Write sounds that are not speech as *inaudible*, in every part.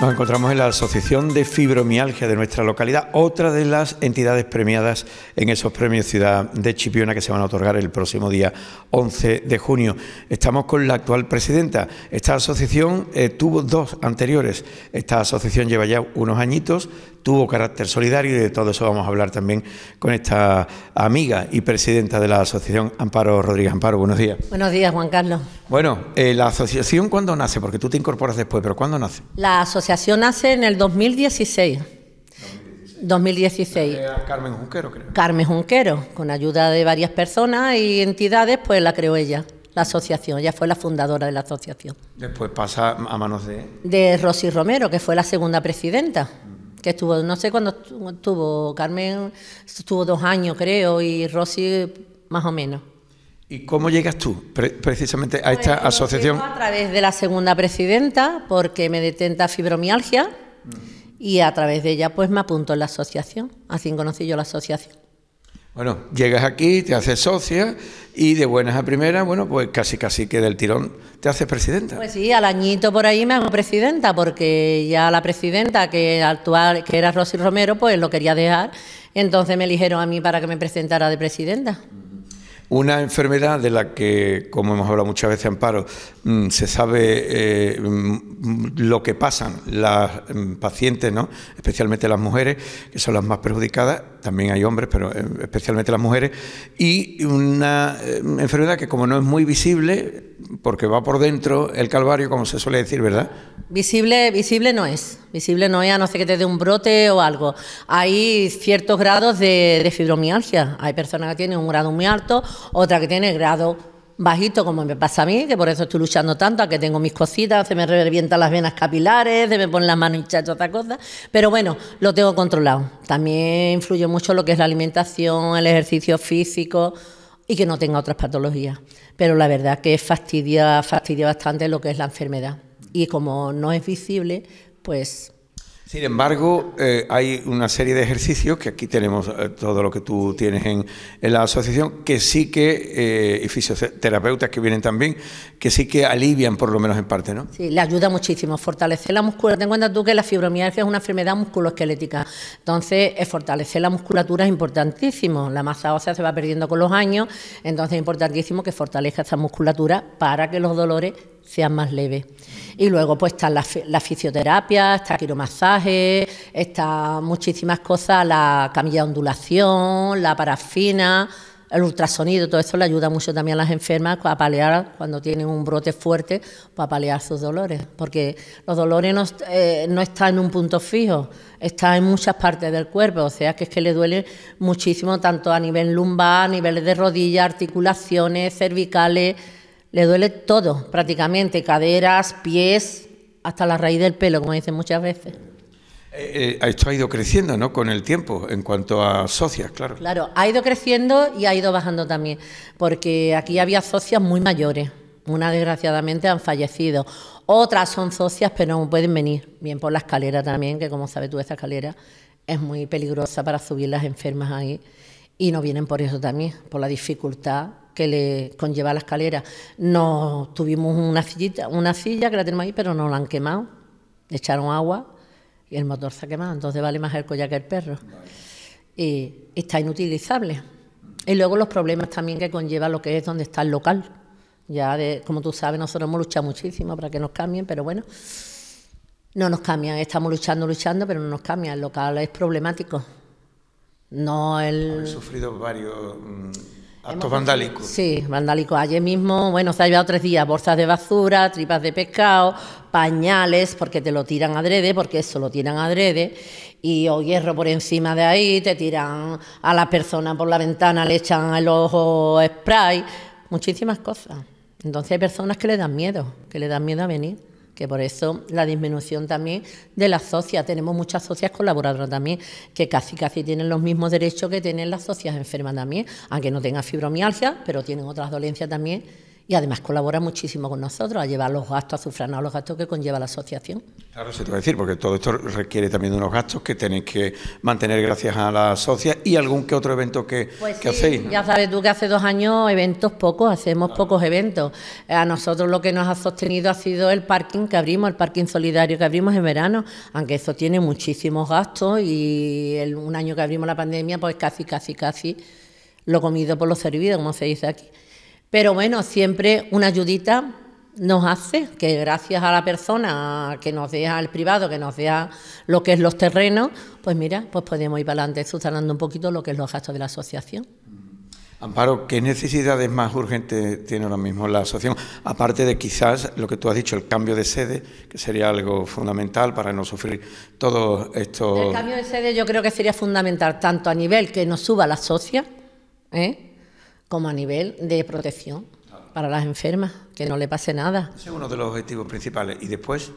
Nos encontramos en la Asociación de Fibromialgia de nuestra localidad, otra de las entidades premiadas en esos premios Ciudad de Chipiona que se van a otorgar el próximo día 11 de junio. Estamos con la actual presidenta. Esta asociación eh, tuvo dos anteriores. Esta asociación lleva ya unos añitos, tuvo carácter solidario y de todo eso vamos a hablar también con esta amiga y presidenta de la asociación Amparo Rodríguez Amparo. Buenos días. Buenos días, Juan Carlos. Bueno, eh, la asociación ¿cuándo nace? Porque tú te incorporas después, pero ¿cuándo nace? La asociación nace en el 2016. 2016. Carmen Junquero, creo. Carmen Junquero, con ayuda de varias personas y entidades, pues la creó ella, la asociación. Ella fue la fundadora de la asociación. Después pasa a manos de... De Rosy Romero, que fue la segunda presidenta que estuvo, no sé cuándo estuvo, Carmen estuvo dos años creo y Rosy más o menos. ¿Y cómo llegas tú precisamente a esta asociación? A través de la segunda presidenta porque me detenta fibromialgia mm. y a través de ella pues me apunto en la asociación, así conocí yo la asociación. Bueno, llegas aquí, te haces socia y de buenas a primeras, bueno, pues casi casi que del tirón te haces presidenta. Pues sí, al añito por ahí me hago presidenta, porque ya la presidenta que actual, que era Rosy Romero, pues lo quería dejar. Entonces me eligieron a mí para que me presentara de presidenta. Una enfermedad de la que, como hemos hablado muchas veces, Amparo, mm, se sabe eh, mm, mm, lo que pasan las pacientes, ¿no? especialmente las mujeres, que son las más perjudicadas, también hay hombres, pero eh, especialmente las mujeres, y una eh, enfermedad que como no es muy visible, porque va por dentro el calvario, como se suele decir, ¿verdad? Visible, visible no es, visible no es, a no ser que te dé un brote o algo. Hay ciertos grados de fibromialgia, hay personas que tienen un grado muy alto, otra que tiene grado bajito, como me pasa a mí, que por eso estoy luchando tanto, a que tengo mis cositas, se me revientan las venas capilares, se me ponen las manos hinchadas, otra cosa. Pero bueno, lo tengo controlado. También influye mucho lo que es la alimentación, el ejercicio físico y que no tenga otras patologías. Pero la verdad que fastidia, fastidia bastante lo que es la enfermedad. Y como no es visible, pues sin embargo, eh, hay una serie de ejercicios, que aquí tenemos eh, todo lo que tú tienes en, la asociación, que sí que, eh, y fisioterapeutas que vienen también, que sí que alivian por lo menos en parte, ¿no? Sí, le ayuda muchísimo, fortalecer la musculatura. Ten en cuenta tú que la fibromialgia es una enfermedad musculoesquelética, entonces fortalecer la musculatura es importantísimo, la masa ósea se va perdiendo con los años, entonces es importantísimo que fortalezca esa musculatura para que los dolores sea más leve. Y luego pues está la, fisioterapia, está quiromasaje, está muchísimas cosas, la camilla ondulación, la parafina, el ultrasonido, todo eso le ayuda mucho también a las enfermas a paliar cuando tienen un brote fuerte, para pues, paliar sus dolores, porque los dolores no, eh, no están en un punto fijo, están en muchas partes del cuerpo, o sea que es que le duele muchísimo tanto a nivel lumbar, a nivel de rodillas, articulaciones, cervicales. Le duele todo, prácticamente, caderas, pies, hasta la raíz del pelo, como dicen muchas veces. Eh, eh, esto ha ido creciendo, ¿no? Con el tiempo, en cuanto a socias, claro. Claro, ha ido creciendo y ha ido bajando también, porque aquí había socias muy mayores. una desgraciadamente, han fallecido. Otras son socias, pero no pueden venir. Bien por la escalera también, que como sabes tú, esta escalera es muy peligrosa para subir las enfermas ahí. Y no vienen por eso también, por la dificultad que le conlleva la escalera. No tuvimos una sillita, una silla que la tenemos ahí, pero no la han quemado. Echaron agua y el motor se ha quemado. Entonces vale más el collar que el perro. Y está inutilizable. Y luego los problemas también que conlleva lo que es donde está el local. Ya, de, como tú sabes, nosotros hemos luchado muchísimo para que nos cambien, pero bueno, no nos cambian. Estamos luchando, luchando, pero no nos cambian. El local es problemático. No He sufrido varios mm, Actos vandálicos. Sí, vandálicos. Ayer mismo, bueno, se ha llevado tres días bolsas de basura, tripas de pescado, pañales, porque te lo tiran adrede, porque eso lo tiran adrede, y o hierro por encima de ahí, te tiran a las personas por la ventana, le echan el ojo spray, muchísimas cosas. Entonces hay personas que le dan miedo, que le dan miedo a venir que por eso la disminución también de las socias. Tenemos muchas socias colaboradoras también, que casi casi tienen los mismos derechos que tienen las socias enfermas también, aunque no tengan fibromialgia, pero tienen otras dolencias también y además colabora muchísimo con nosotros a llevar los gastos, a sufranar los gastos que conlleva la asociación. Claro, se te va a decir, porque todo esto requiere también de unos gastos que tenéis que mantener gracias a la socia y algún que otro evento que, pues hacéis. Ya sabes tú que hace dos años eventos pocos, hacemos pocos eventos. A nosotros lo que nos ha sostenido ha sido el parking que abrimos, el parking solidario que abrimos en verano, aunque eso tiene muchísimos gastos y el, un año que abrimos la pandemia, pues casi, casi, casi lo comido por lo servido, como se dice aquí. Pero bueno, siempre una ayudita nos hace, que gracias a la persona que nos deja al privado, que nos deja lo que es los terrenos, pues mira, pues podemos ir para adelante sustanando un poquito lo que es los gastos de la asociación. Mm. Amparo, ¿qué necesidades más urgentes tiene ahora mismo la asociación? Aparte de quizás lo que tú has dicho, el cambio de sede, que sería algo fundamental para no sufrir todos estos... El cambio de sede yo creo que sería fundamental, tanto a nivel que nos suba la socia, ¿eh? como a nivel de protección para las enfermas, que no le pase nada. Ese es uno de los objetivos principales. ¿Y después?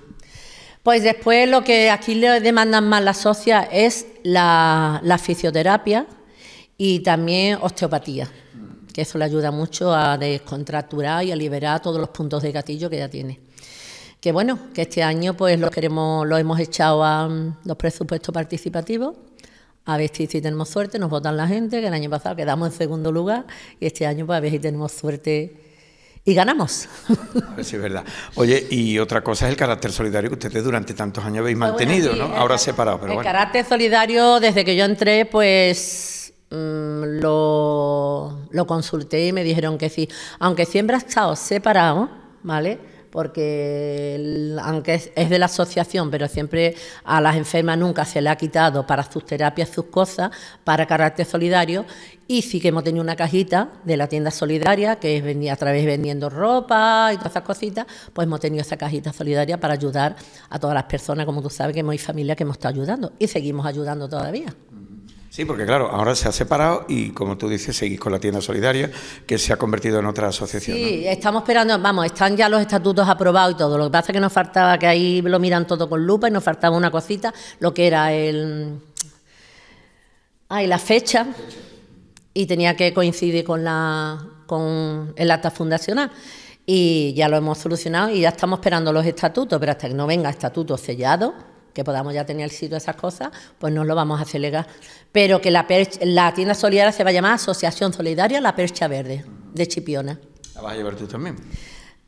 Pues después lo que aquí le demandan más las socias es la, fisioterapia y también osteopatía, mm. que eso le ayuda mucho a descontracturar y a liberar todos los puntos de gatillo que ya tiene. Que bueno, que este año pues lo queremos, lo hemos echado a mm, los presupuestos participativos a ver si, tenemos suerte, nos votan la gente, que el año pasado quedamos en segundo lugar y este año pues a ver si tenemos suerte y ganamos. A es verdad. Oye, y otra cosa es el carácter solidario que ustedes durante tantos años habéis ah, mantenido, ¿no? Ahora separado, pero bueno. El carácter solidario, desde que yo entré, pues mm, lo, lo consulté y me dijeron que sí. Aunque siempre ha estado separado, ¿vale? porque aunque es, de la asociación, pero siempre a las enfermas nunca se le ha quitado para sus terapias sus cosas, para carácter solidario, y sí que hemos tenido una cajita de la tienda solidaria, que es a través vendiendo ropa y todas esas cositas, pues hemos tenido esa cajita solidaria para ayudar a todas las personas, como tú sabes, que hemos familia que hemos estado ayudando, y seguimos ayudando todavía. Sí, porque claro, ahora se ha separado y como tú dices, seguís con la tienda solidaria, que se ha convertido en otra asociación. Sí, estamos esperando, vamos, están ya los estatutos aprobados y todo. Lo que pasa es que nos faltaba que ahí lo miran todo con lupa y nos faltaba una cosita, lo que era el. Ay, la fecha. Y tenía que coincidir con la con el acta fundacional. Y ya lo hemos solucionado y ya estamos esperando los estatutos, pero hasta que no venga estatuto sellado, que podamos ya tener el sitio de esas cosas, pues no lo vamos a hacer Pero que la, la tienda solidaria se va a llamar Asociación Solidaria La Percha Verde, de Chipiona. ¿La vas a llevar tú también?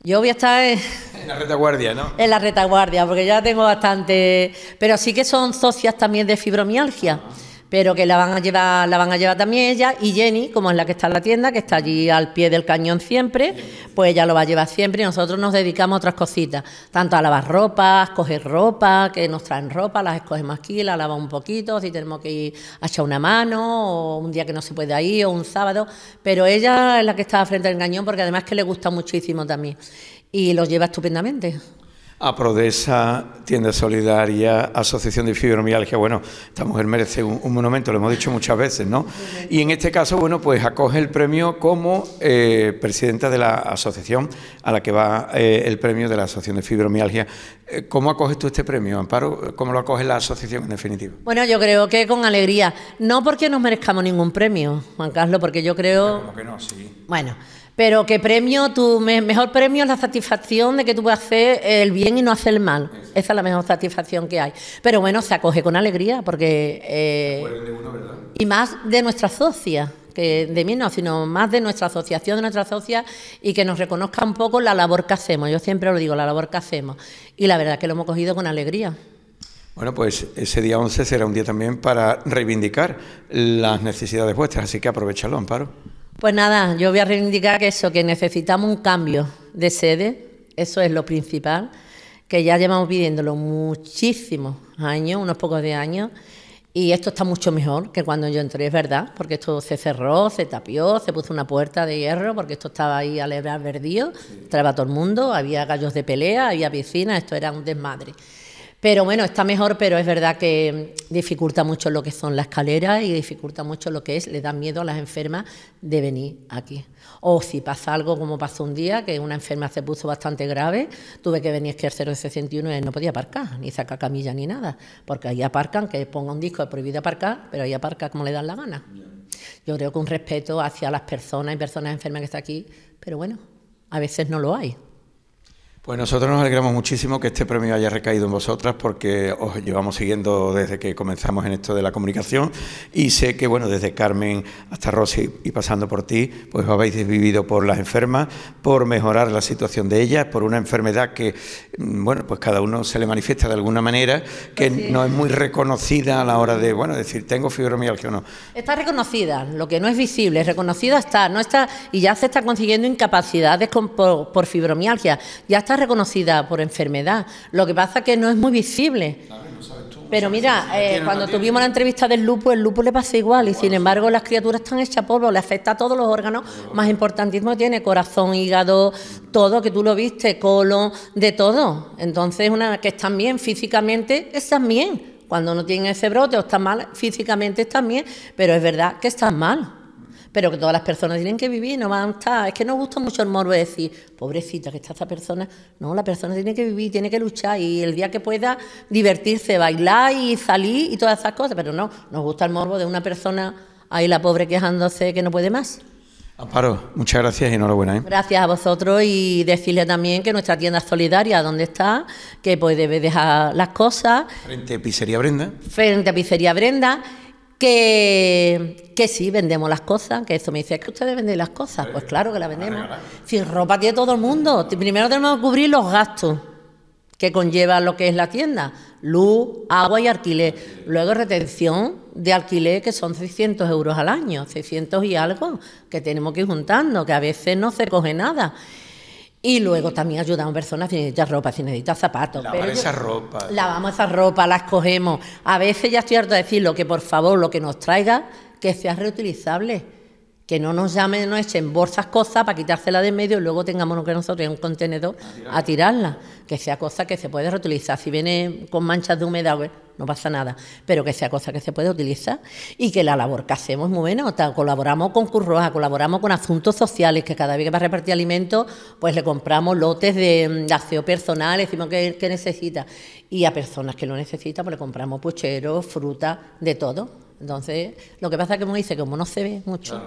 Yo voy a estar en, *laughs* la retaguardia, ¿no? En la retaguardia, porque ya tengo bastante. Pero sí que son socias también de fibromialgia pero que la van a llevar, la van a llevar también ella y Jenny, como es la que está en la tienda, que está allí al pie del cañón siempre, pues ella lo va a llevar siempre y nosotros nos dedicamos a otras cositas, tanto a lavar ropa, a escoger ropa, que nos traen ropa, las escogemos aquí, la lavamos un poquito, si tenemos que ir a echar una mano, o un día que no se puede ir, o un sábado, pero ella es la que está frente al cañón porque además que le gusta muchísimo también y los lleva estupendamente. A Prodesa, Tienda Solidaria, Asociación de Fibromialgia. Bueno, esta mujer merece un, monumento, lo hemos dicho muchas veces, ¿no? Y en este caso, bueno, pues acoge el premio como eh, presidenta de la asociación a la que va eh, el premio de la Asociación de Fibromialgia. Eh, ¿Cómo acoges tú este premio, Amparo? ¿Cómo lo acoge la asociación en definitiva? Bueno, yo creo que con alegría. No porque nos merezcamos ningún premio, Juan Carlos, porque yo creo... no, sí. Bueno. Pero que premio, tu mejor premio es la satisfacción de que tú puedes hacer el bien y no hacer el mal. Esa es la mejor satisfacción que hay. Pero bueno, se acoge con alegría porque... Eh, y más de nuestra socia, que de mí no, sino más de nuestra asociación, de nuestra socia, y que nos reconozca un poco la labor que hacemos. Yo siempre lo digo, la labor que hacemos. Y la verdad es que lo hemos cogido con alegría. Bueno, pues ese día 11 será un día también para reivindicar las necesidades vuestras, así que aprovechalo, Amparo. Pues nada, yo voy a reivindicar que eso, que necesitamos un cambio de sede, eso es lo principal, que ya llevamos pidiéndolo muchísimos años, unos pocos de años, y esto está mucho mejor que cuando yo entré, es verdad, porque esto se cerró, se tapió, se puso una puerta de hierro, porque esto estaba ahí al lebrar verdío, traba todo el mundo, había gallos de pelea, había piscinas, esto era un desmadre. Pero bueno, está mejor, pero es verdad que dificulta mucho lo que son las escaleras y dificulta mucho lo que es, le da miedo a las enfermas de venir aquí. O si pasa algo como pasó un día, que una enferma se puso bastante grave, tuve que venir que el 061 y no podía aparcar, ni sacar camilla ni nada, porque ahí aparcan, que ponga un disco, es prohibido aparcar, pero ahí aparca como le dan la gana. Yo creo que un respeto hacia las personas y personas enfermas que están aquí, pero bueno, a veces no lo hay. Pues nosotros nos alegramos muchísimo que este premio haya recaído en vosotras porque os llevamos siguiendo desde que comenzamos en esto de la comunicación y sé que, bueno, desde Carmen hasta Rosy y pasando por ti, pues habéis vivido por las enfermas, por mejorar la situación de ellas, por una enfermedad que, mm, bueno, pues cada uno se le manifiesta de alguna manera, que no es muy reconocida a la hora de, bueno, decir, tengo fibromialgia o no. Está reconocida, lo que no es visible, reconocida está, no está, y ya se está consiguiendo incapacidades por fibromialgia, ya está reconocida por enfermedad. Lo que pasa es que no es muy visible. Pero mira, eh, cuando tuvimos la entrevista del lupo, el lupo le pasa igual y sin embargo las criaturas están hechas polvo, le afecta a todos los órganos más importantísimo tiene, corazón, hígado, todo, que tú lo viste, colon, de todo. Entonces, una que están bien físicamente, están bien. Cuando no tienen ese brote o están mal, físicamente están bien, pero es verdad que están mal pero que todas las personas tienen que vivir, no van a estar. Es que nos gusta mucho el morbo de decir, pobrecita que está esta persona. No, la persona tiene que vivir, tiene que luchar y el día que pueda divertirse, bailar y salir y todas esas cosas, pero no, nos gusta el morbo de una persona ahí la pobre quejándose que no puede más. Amparo, muchas gracias y enhorabuena. ¿eh? Gracias a vosotros y decirle también que nuestra tienda solidaria, dónde está, que pues debe dejar las cosas. Frente a Pizzería Brenda. Frente a Pizzería Brenda. Que, que sí, vendemos las cosas, que eso me dice, que ustedes venden las cosas, pues claro que las vendemos. Sin ropa tiene todo el mundo. Primero tenemos que cubrir los gastos que conlleva lo que es la tienda, luz, agua y alquiler. Luego retención de alquiler, que son 600 euros al año, 600 y algo, que tenemos que ir juntando, que a veces no se coge nada. Y luego también ayudamos personas si necesitan ropa, si necesitan zapatos. Lavamos esa ropa. Lavamos esa ropa, las cogemos. A veces ya estoy harto de decirlo, que por favor lo que nos traiga, que sea reutilizable que no nos llamen, no echen bolsas, cosas para quitársela de medio y luego tengamos que nosotros en un contenedor a tirarla, que sea cosa que se puede reutilizar. Si viene con manchas de humedad, pues, no pasa nada, pero que sea cosa que se puede utilizar y que la labor que hacemos es muy buena. O colaboramos con Curroja, colaboramos con asuntos sociales, que cada vez que va a repartir alimentos, pues le compramos lotes mm, de, aseo personal, decimos que, que, necesita. Y a personas que lo necesitan, pues le compramos pucheros, fruta, de todo. Entonces, lo que pasa es que, uno dice, como no se ve mucho.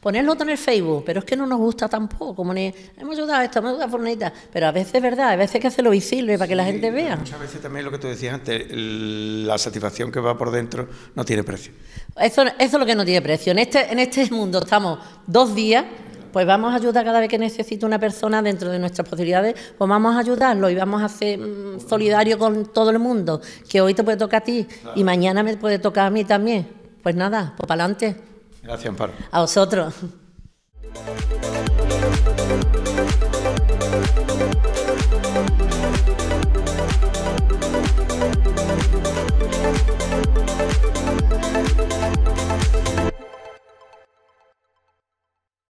Ponerlo en el Facebook, pero es que no nos gusta tampoco. Como ni, hemos ayudado esto, hemos ayudado a Pero a veces es verdad, a veces hay que hacerlo visible para que la gente vea. Muchas veces también lo que tú decías antes, la satisfacción que va por dentro no tiene precio. Eso, eso es lo que no tiene precio. En este, en este mundo estamos dos días pues vamos a ayudar cada vez que necesite una persona dentro de nuestras posibilidades, pues vamos a ayudarlo y vamos a ser mm, solidario con todo el mundo, que hoy te puede tocar a ti y mañana me puede tocar a mí también. Pues nada, pues para adelante. Gracias, Amparo. A vosotros.